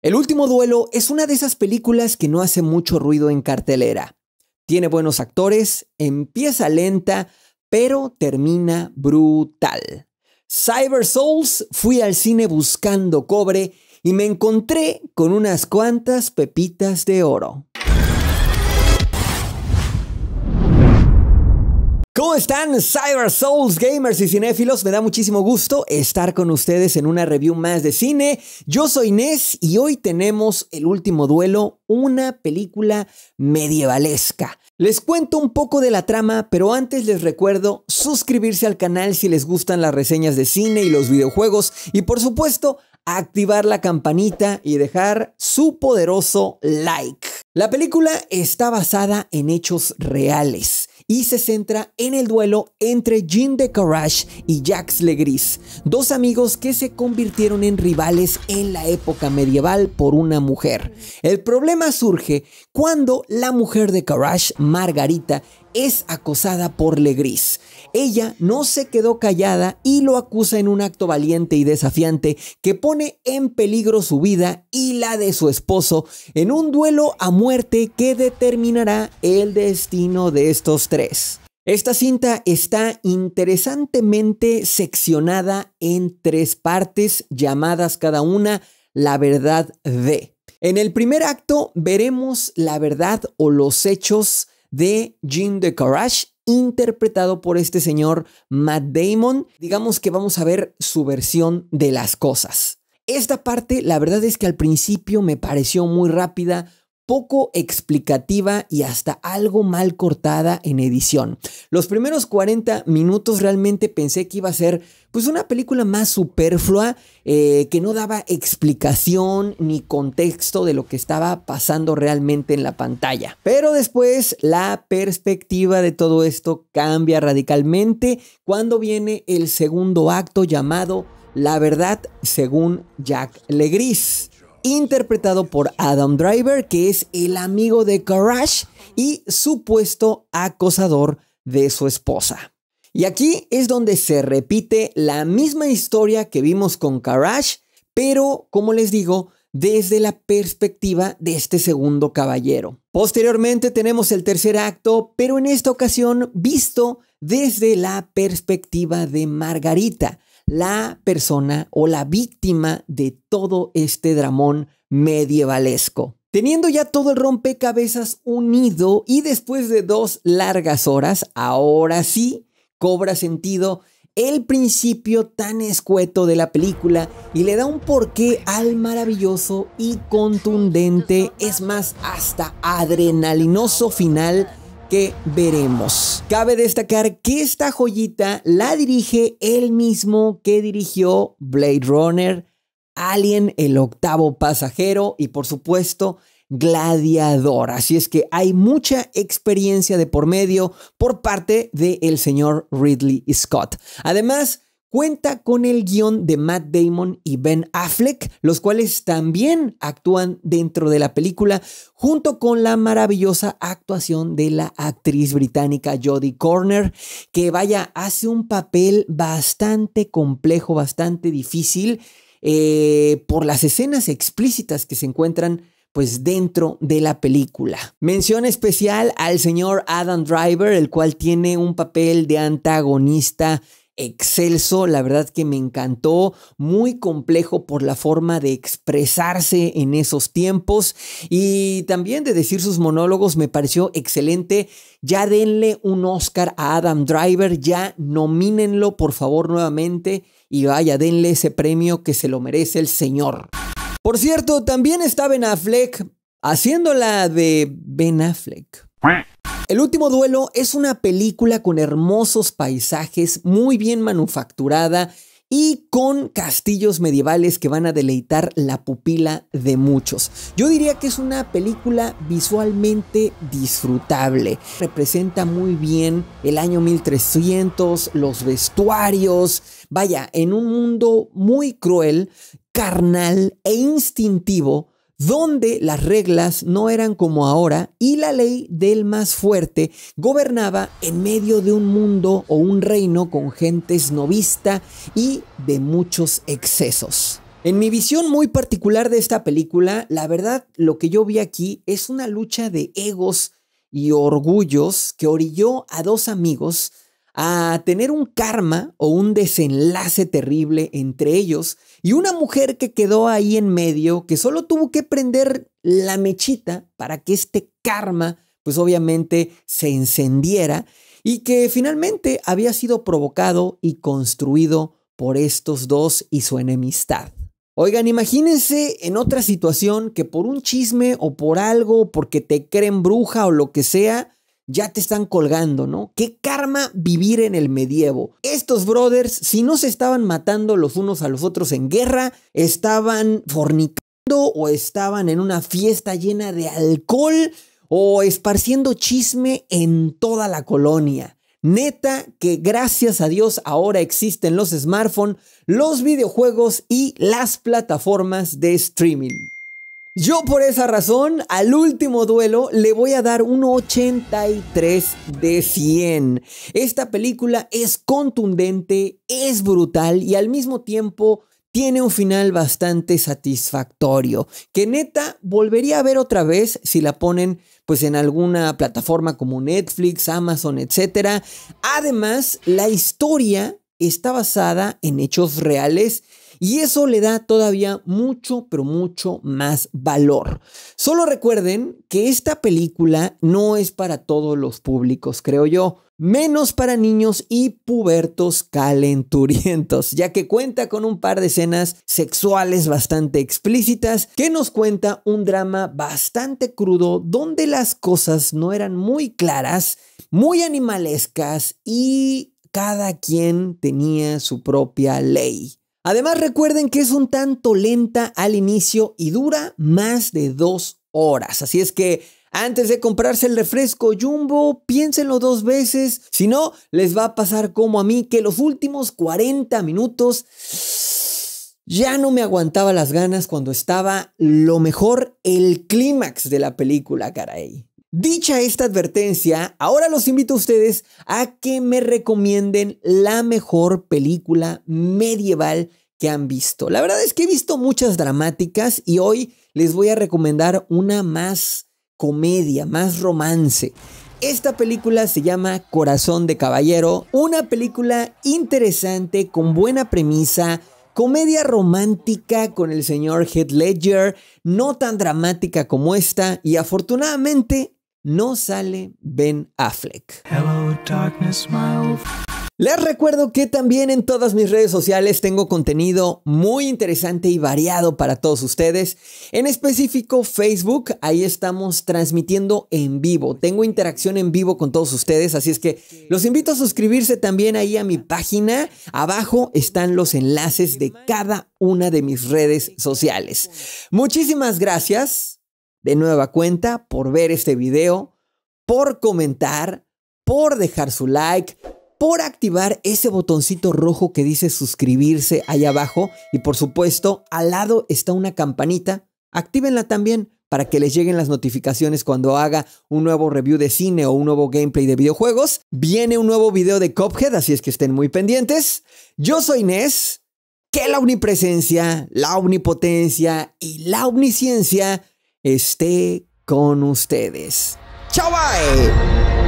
El último duelo es una de esas películas que no hace mucho ruido en cartelera. Tiene buenos actores, empieza lenta, pero termina brutal. Cyber Souls fui al cine buscando cobre y me encontré con unas cuantas pepitas de oro. ¿Cómo están Cyber Souls gamers y cinéfilos? Me da muchísimo gusto estar con ustedes en una review más de cine. Yo soy Inés y hoy tenemos el último duelo, una película medievalesca. Les cuento un poco de la trama, pero antes les recuerdo suscribirse al canal si les gustan las reseñas de cine y los videojuegos y por supuesto activar la campanita y dejar su poderoso like. La película está basada en hechos reales y se centra en el duelo entre Jean de Carrash y Jacques Legris, dos amigos que se convirtieron en rivales en la época medieval por una mujer. El problema surge cuando la mujer de Courage, Margarita, es acosada por Legris. Ella no se quedó callada y lo acusa en un acto valiente y desafiante que pone en peligro su vida y la de su esposo en un duelo a muerte que determinará el destino de estos tres. Esta cinta está interesantemente seccionada en tres partes llamadas cada una La verdad de. En el primer acto veremos la verdad o los hechos de Jim de Courage, interpretado por este señor Matt Damon. Digamos que vamos a ver su versión de las cosas. Esta parte, la verdad es que al principio me pareció muy rápida, poco explicativa y hasta algo mal cortada en edición. Los primeros 40 minutos realmente pensé que iba a ser pues una película más superflua eh, que no daba explicación ni contexto de lo que estaba pasando realmente en la pantalla. Pero después la perspectiva de todo esto cambia radicalmente cuando viene el segundo acto llamado La verdad según Jack Legris interpretado por Adam Driver, que es el amigo de Karash y supuesto acosador de su esposa. Y aquí es donde se repite la misma historia que vimos con Karash, pero como les digo, desde la perspectiva de este segundo caballero. Posteriormente tenemos el tercer acto, pero en esta ocasión visto desde la perspectiva de Margarita, la persona o la víctima de todo este dramón medievalesco. Teniendo ya todo el rompecabezas unido y después de dos largas horas, ahora sí cobra sentido el principio tan escueto de la película y le da un porqué al maravilloso y contundente, es más, hasta adrenalinoso final que veremos. Cabe destacar que esta joyita la dirige el mismo que dirigió Blade Runner, Alien, el octavo pasajero y por supuesto Gladiador. Así es que hay mucha experiencia de por medio por parte del señor Ridley Scott. Además, Cuenta con el guión de Matt Damon y Ben Affleck, los cuales también actúan dentro de la película, junto con la maravillosa actuación de la actriz británica Jodie Corner, que vaya, hace un papel bastante complejo, bastante difícil, eh, por las escenas explícitas que se encuentran pues dentro de la película. Mención especial al señor Adam Driver, el cual tiene un papel de antagonista excelso, la verdad que me encantó, muy complejo por la forma de expresarse en esos tiempos y también de decir sus monólogos me pareció excelente. Ya denle un Oscar a Adam Driver, ya nomínenlo por favor nuevamente y vaya, denle ese premio que se lo merece el señor. Por cierto, también está Ben Affleck haciéndola de Ben Affleck. El último duelo es una película con hermosos paisajes, muy bien manufacturada y con castillos medievales que van a deleitar la pupila de muchos. Yo diría que es una película visualmente disfrutable. Representa muy bien el año 1300, los vestuarios, vaya, en un mundo muy cruel, carnal e instintivo, donde las reglas no eran como ahora y la ley del más fuerte gobernaba en medio de un mundo o un reino con gentes novista y de muchos excesos. En mi visión muy particular de esta película, la verdad lo que yo vi aquí es una lucha de egos y orgullos que orilló a dos amigos a tener un karma o un desenlace terrible entre ellos y una mujer que quedó ahí en medio que solo tuvo que prender la mechita para que este karma pues obviamente se encendiera y que finalmente había sido provocado y construido por estos dos y su enemistad. Oigan, imagínense en otra situación que por un chisme o por algo, porque te creen bruja o lo que sea, ya te están colgando, ¿no? Qué karma vivir en el medievo. Estos brothers, si no se estaban matando los unos a los otros en guerra, estaban fornicando o estaban en una fiesta llena de alcohol o esparciendo chisme en toda la colonia. Neta que gracias a Dios ahora existen los smartphones, los videojuegos y las plataformas de streaming. Yo por esa razón, al último duelo le voy a dar un 83 de 100. Esta película es contundente, es brutal y al mismo tiempo tiene un final bastante satisfactorio, que neta volvería a ver otra vez si la ponen pues en alguna plataforma como Netflix, Amazon, etc. Además, la historia está basada en hechos reales y eso le da todavía mucho, pero mucho más valor. Solo recuerden que esta película no es para todos los públicos, creo yo menos para niños y pubertos calenturientos, ya que cuenta con un par de escenas sexuales bastante explícitas que nos cuenta un drama bastante crudo donde las cosas no eran muy claras, muy animalescas y cada quien tenía su propia ley. Además recuerden que es un tanto lenta al inicio y dura más de dos horas, así es que antes de comprarse el refresco jumbo, piénsenlo dos veces, si no, les va a pasar como a mí que los últimos 40 minutos... Ya no me aguantaba las ganas cuando estaba lo mejor, el clímax de la película, caray. Dicha esta advertencia, ahora los invito a ustedes a que me recomienden la mejor película medieval que han visto. La verdad es que he visto muchas dramáticas y hoy les voy a recomendar una más comedia, más romance. Esta película se llama Corazón de Caballero, una película interesante con buena premisa, comedia romántica con el señor Head Ledger, no tan dramática como esta y afortunadamente no sale Ben Affleck. Les recuerdo que también en todas mis redes sociales tengo contenido muy interesante y variado para todos ustedes. En específico Facebook, ahí estamos transmitiendo en vivo. Tengo interacción en vivo con todos ustedes, así es que los invito a suscribirse también ahí a mi página. Abajo están los enlaces de cada una de mis redes sociales. Muchísimas gracias de nueva cuenta por ver este video, por comentar, por dejar su like, por activar ese botoncito rojo que dice suscribirse allá abajo y por supuesto al lado está una campanita, actívenla también para que les lleguen las notificaciones cuando haga un nuevo review de cine o un nuevo gameplay de videojuegos. Viene un nuevo video de Cophead, así es que estén muy pendientes. Yo soy Inés, que la omnipresencia, la omnipotencia y la omnisciencia esté con ustedes. ¡Chao, bye!